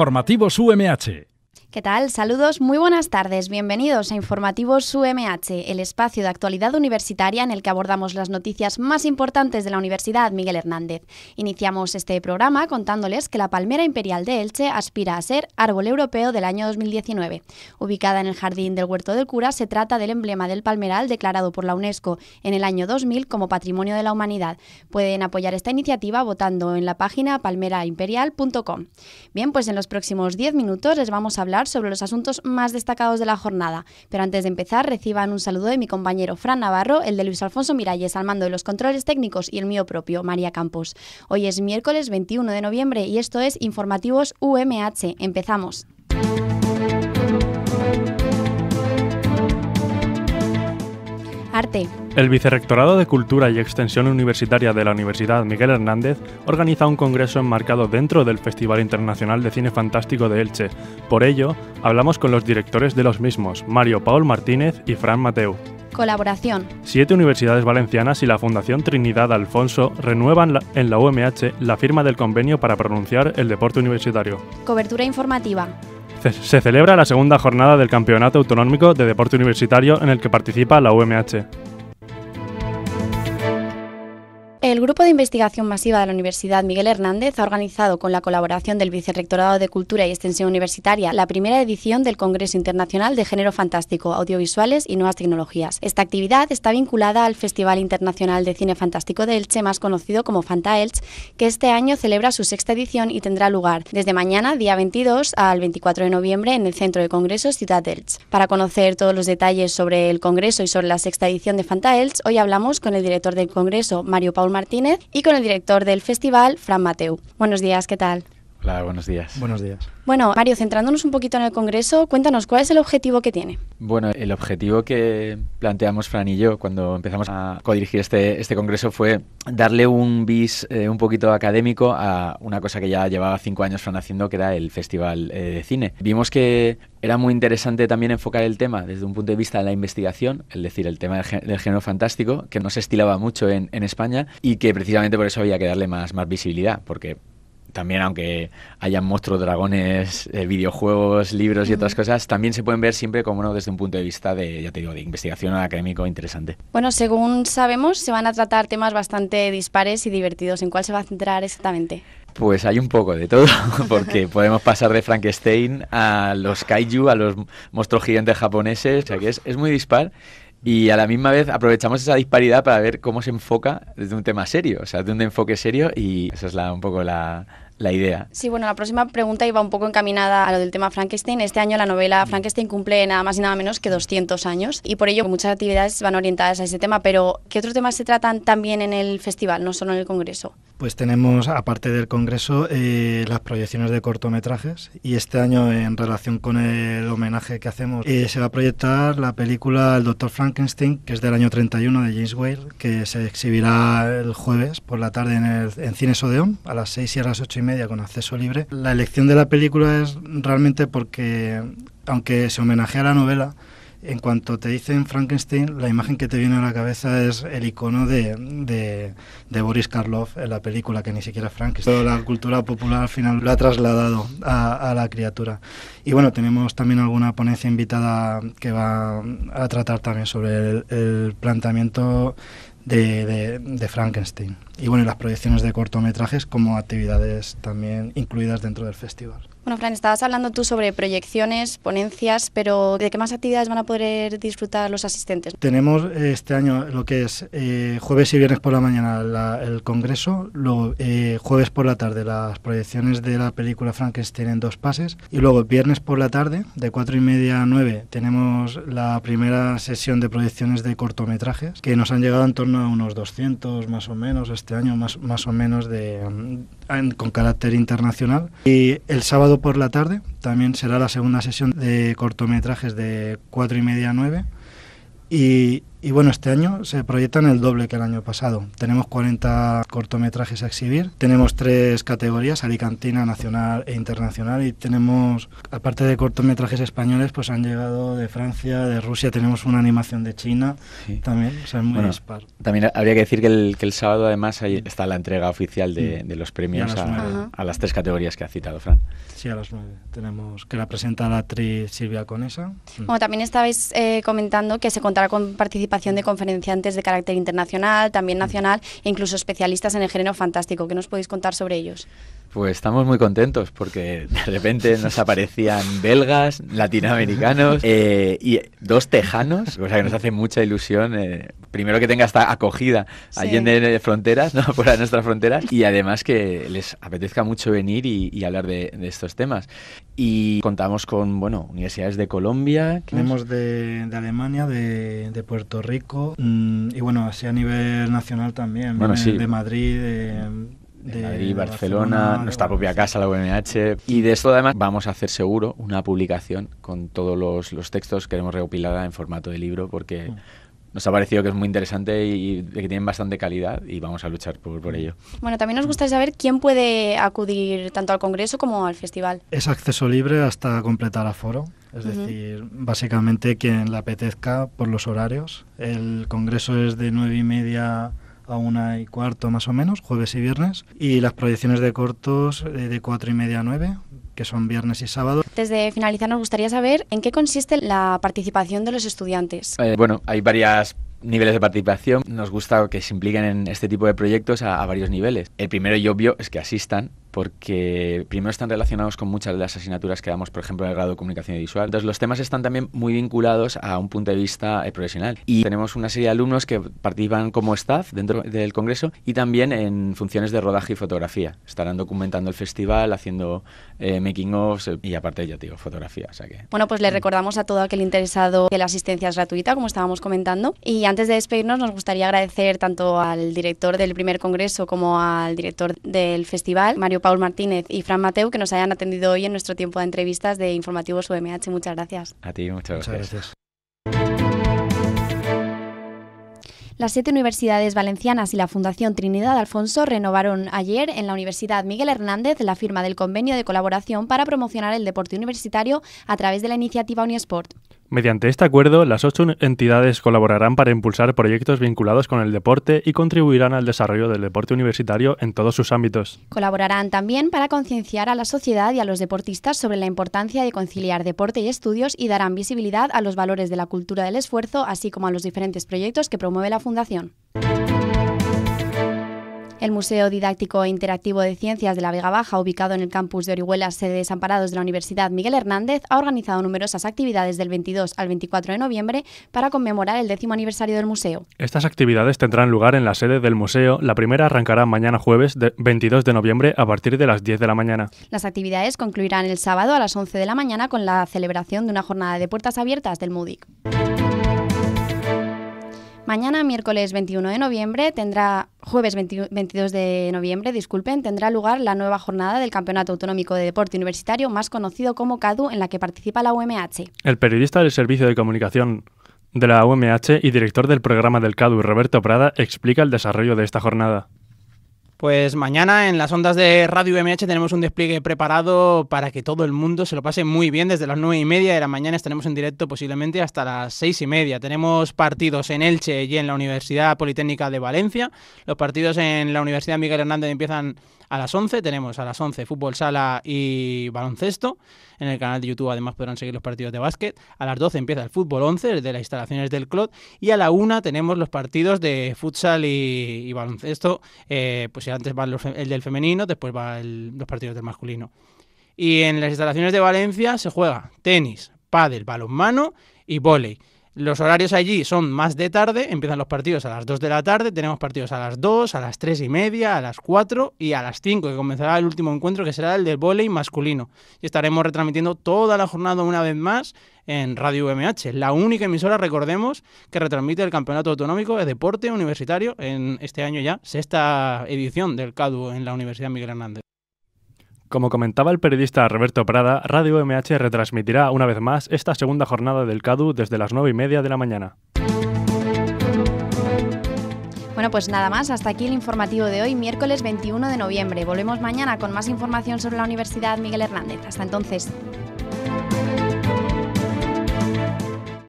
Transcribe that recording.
Informativos UMH. ¿Qué tal? Saludos, muy buenas tardes. Bienvenidos a Informativos UMH, el espacio de actualidad universitaria en el que abordamos las noticias más importantes de la Universidad Miguel Hernández. Iniciamos este programa contándoles que la Palmera Imperial de Elche aspira a ser Árbol Europeo del año 2019. Ubicada en el Jardín del Huerto del Cura, se trata del emblema del palmeral declarado por la UNESCO en el año 2000 como Patrimonio de la Humanidad. Pueden apoyar esta iniciativa votando en la página palmeraimperial.com. Bien, pues en los próximos 10 minutos les vamos a hablar sobre los asuntos más destacados de la jornada. Pero antes de empezar, reciban un saludo de mi compañero Fran Navarro, el de Luis Alfonso Miralles al mando de los controles técnicos y el mío propio, María Campos. Hoy es miércoles 21 de noviembre y esto es Informativos UMH. Empezamos. El Vicerrectorado de Cultura y Extensión Universitaria de la Universidad Miguel Hernández organiza un congreso enmarcado dentro del Festival Internacional de Cine Fantástico de Elche. Por ello, hablamos con los directores de los mismos, Mario Paul Martínez y Fran Mateu. Colaboración. Siete universidades valencianas y la Fundación Trinidad Alfonso renuevan en la UMH la firma del convenio para pronunciar el deporte universitario. Cobertura informativa se celebra la segunda jornada del Campeonato Autonómico de Deporte Universitario en el que participa la UMH. El Grupo de Investigación Masiva de la Universidad Miguel Hernández ha organizado, con la colaboración del Vicerrectorado de Cultura y Extensión Universitaria, la primera edición del Congreso Internacional de Género Fantástico, Audiovisuales y Nuevas Tecnologías. Esta actividad está vinculada al Festival Internacional de Cine Fantástico de Elche, más conocido como Fanta Elche, que este año celebra su sexta edición y tendrá lugar desde mañana, día 22, al 24 de noviembre en el Centro de Congresos Ciudad Elche. Para conocer todos los detalles sobre el Congreso y sobre la sexta edición de Fanta Elche, hoy hablamos con el director del Congreso, Mario Paul Martínez y con el director del festival, Fran Mateu. Buenos días, ¿qué tal? Hola, buenos días. Buenos días. Bueno, Mario, centrándonos un poquito en el Congreso, cuéntanos, ¿cuál es el objetivo que tiene? Bueno, el objetivo que planteamos Fran y yo cuando empezamos a codirigir este, este Congreso fue darle un bis eh, un poquito académico a una cosa que ya llevaba cinco años Fran haciendo, que era el Festival eh, de Cine. Vimos que era muy interesante también enfocar el tema desde un punto de vista de la investigación, es decir, el tema del, género fantástico, que no se estilaba mucho en, en España y que precisamente por eso había que darle más, más visibilidad, porque también, aunque hayan monstruos, dragones, eh, videojuegos, libros y otras cosas, también se pueden ver siempre como no desde un punto de vista de, ya te digo, de investigación académico interesante. Bueno, según sabemos, se van a tratar temas bastante dispares y divertidos. ¿En cuál se va a centrar exactamente? Pues hay un poco de todo, porque podemos pasar de Frankenstein a los kaiju, a los monstruos gigantes japoneses, o sea que es, es muy dispar. Y a la misma vez aprovechamos esa disparidad para ver cómo se enfoca desde un tema serio, o sea, desde un enfoque serio y esa es la, un poco la, la idea. Sí, bueno, la próxima pregunta iba un poco encaminada a lo del tema Frankenstein. Este año la novela mm. Frankenstein cumple nada más y nada menos que 200 años y por ello muchas actividades van orientadas a ese tema, pero ¿qué otros temas se tratan también en el festival, no solo en el Congreso? Pues tenemos, aparte del Congreso, eh, las proyecciones de cortometrajes y este año, en relación con el homenaje que hacemos, eh, se va a proyectar la película El Doctor Frankenstein, que es del año 31 de James Whale, que se exhibirá el jueves por la tarde en, en Cines Odeón a las 6 y a las 8 y media con acceso libre. La elección de la película es realmente porque, aunque se homenajea a la novela, en cuanto te dicen Frankenstein, la imagen que te viene a la cabeza es el icono de, Boris Karloff en la película, que ni siquiera Frankenstein. Toda la cultura popular al final lo ha trasladado a, la criatura. Y bueno, tenemos también alguna ponencia invitada que va a tratar también sobre el, planteamiento de, de, Frankenstein. Y bueno, las proyecciones de cortometrajes como actividades también incluidas dentro del festival. Bueno, Fran, estabas hablando tú sobre proyecciones, ponencias, pero ¿de qué más actividades van a poder disfrutar los asistentes? Tenemos eh, este año lo que es eh, jueves y viernes por la mañana el congreso, luego eh, jueves por la tarde las proyecciones de la película Frankenstein en dos pases y luego viernes por la tarde de cuatro y media a 9 tenemos la primera sesión de proyecciones de cortometrajes que nos han llegado en torno a unos 200 más o menos este año, más, más o menos de, mm, con carácter internacional y el sábado por la tarde también será la segunda sesión de cortometrajes de cuatro y media a 9. Y, y bueno, este año se proyectan el doble que el año pasado. Tenemos 40 cortometrajes a exhibir, tenemos tres categorías, alicantina, nacional e internacional, y tenemos, aparte de cortometrajes españoles, pues han llegado de Francia, de Rusia, tenemos una animación de China también, o sea, muy También habría que decir que el, que el sábado además está la entrega oficial de, mm. los premios a las, tres categorías que ha citado Fran. Sí, a las nueve. Tenemos que la presenta la actriz Silvia Conesa. Bueno, también estabais eh, comentando que se contará con participación de conferenciantes de carácter internacional, también nacional, e incluso especialistas en el género fantástico. ¿Qué nos podéis contar sobre ellos? Pues estamos muy contentos porque de repente nos aparecían belgas, latinoamericanos eh, y dos tejanos, o sea que nos hace mucha ilusión. Eh, primero que tenga esta acogida en las eh, fronteras, ¿no? fuera nuestras fronteras, y además que les apetezca mucho venir y, hablar de, estos temas. Y contamos con, bueno, universidades de Colombia. Tenemos de, Alemania, de, de, Puerto Rico, mm, y bueno, así a nivel nacional también, de Madrid, de de Madrid, Barcelona, nuestra propia casa, la UMH. Y de esto además vamos a hacer seguro una publicación con todos los, los textos que hemos recopilado en formato de libro porque mm. nos ha parecido que es muy interesante y, que tienen bastante calidad y vamos a luchar por, ello. Bueno, también nos gustaría saber quién puede acudir tanto al Congreso como al festival. Es acceso libre hasta completar aforo, es decir, básicamente quien le apetezca por los horarios. El Congreso es de nueve y media a una y cuarto más o menos, jueves y viernes, y las proyecciones de cortos eh, de cuatro y media a nueve, que son viernes y sábado. Desde finalizar nos gustaría saber en qué consiste la participación de los estudiantes. Eh, bueno, hay varios niveles de participación. Nos gusta que se impliquen en este tipo de proyectos a varios niveles. El primero y obvio es que asistan porque primero están relacionados con muchas de las asignaturas que damos, por ejemplo, en el grado de comunicación visual. Entonces, los temas están también muy vinculados a un punto de vista eh, profesional. Y tenemos una serie de alumnos que participan como staff dentro del Congreso y también en funciones de rodaje y fotografía. Estarán documentando el festival, haciendo eh, making ofs eh, y aparte ya, digo, fotografía. Bueno, pues le recordamos a todo aquel interesado que la asistencia es gratuita, como estábamos comentando. Y antes de despedirnos, nos gustaría agradecer tanto al director del primer Congreso como al director del festival, Mario Paul Martínez y Fran Mateu, que nos hayan atendido hoy en nuestro tiempo de entrevistas de Informativos UMH. Muchas gracias. A ti, Muchas gracias. Las siete universidades valencianas y la Fundación Trinidad Alfonso renovaron ayer en la Universidad Miguel Hernández la firma del convenio de colaboración para promocionar el deporte universitario a través de la iniciativa Unisport. Mediante este acuerdo, las ocho entidades colaborarán para impulsar proyectos vinculados con el deporte y contribuirán al desarrollo del deporte universitario en todos sus ámbitos. Colaborarán también para concienciar a la sociedad y a los deportistas sobre la importancia de conciliar deporte y estudios y darán visibilidad a los valores de la cultura del esfuerzo, así como a los diferentes proyectos que promueve la Fundación. El Museo Didáctico e Interactivo de Ciencias de la Vega Baja, ubicado en el campus de Orihuela, sede desamparados de la Universidad Miguel Hernández, ha organizado numerosas actividades del 22 al 24 de noviembre para conmemorar el décimo aniversario del museo. Estas actividades tendrán lugar en la sede del museo. La primera arrancará mañana jueves 22 de noviembre a partir de las 10 de la mañana. Las actividades concluirán el sábado a las 11 de la mañana con la celebración de una jornada de puertas abiertas del MUDIC. Mañana, miércoles 21 de noviembre, tendrá, jueves 22 de noviembre, disculpen, tendrá lugar la nueva jornada del Campeonato Autonómico de Deporte Universitario, más conocido como CADU, en la que participa la UMH. El periodista del Servicio de Comunicación de la UMH y director del programa del CADU, Roberto Prada, explica el desarrollo de esta jornada. Pues mañana en las ondas de Radio MH tenemos un despliegue preparado para que todo el mundo se lo pase muy bien. Desde las nueve y media de la mañana estaremos en directo posiblemente hasta las seis y media. Tenemos partidos en Elche y en la Universidad Politécnica de Valencia. Los partidos en la Universidad Miguel Hernández empiezan a las 11 tenemos a las 11 fútbol sala y baloncesto. En el canal de YouTube además podrán seguir los partidos de básquet. A las 12 empieza el fútbol 11, el de las instalaciones del club, Y a la 1 tenemos los partidos de futsal y, baloncesto. Eh, pues antes va el del femenino, después va los partidos del masculino. Y en las instalaciones de Valencia se juega tenis, pádel, balonmano y vóley. Los horarios allí son más de tarde, empiezan los partidos a las 2 de la tarde, tenemos partidos a las 2, a las 3 y media, a las 4 y a las 5, que comenzará el último encuentro, que será el del voleibol masculino. Y estaremos retransmitiendo toda la jornada una vez más en Radio UMH, la única emisora, recordemos, que retransmite el Campeonato Autonómico de Deporte Universitario en este año ya, sexta edición del CADU en la Universidad Miguel Hernández. Como comentaba el periodista Roberto Prada, Radio MH retransmitirá una vez más esta segunda jornada del CADU desde las 9 y media de la mañana. Bueno, pues nada más, hasta aquí el informativo de hoy, miércoles 21 de noviembre. Volvemos mañana con más información sobre la Universidad Miguel Hernández. Hasta entonces.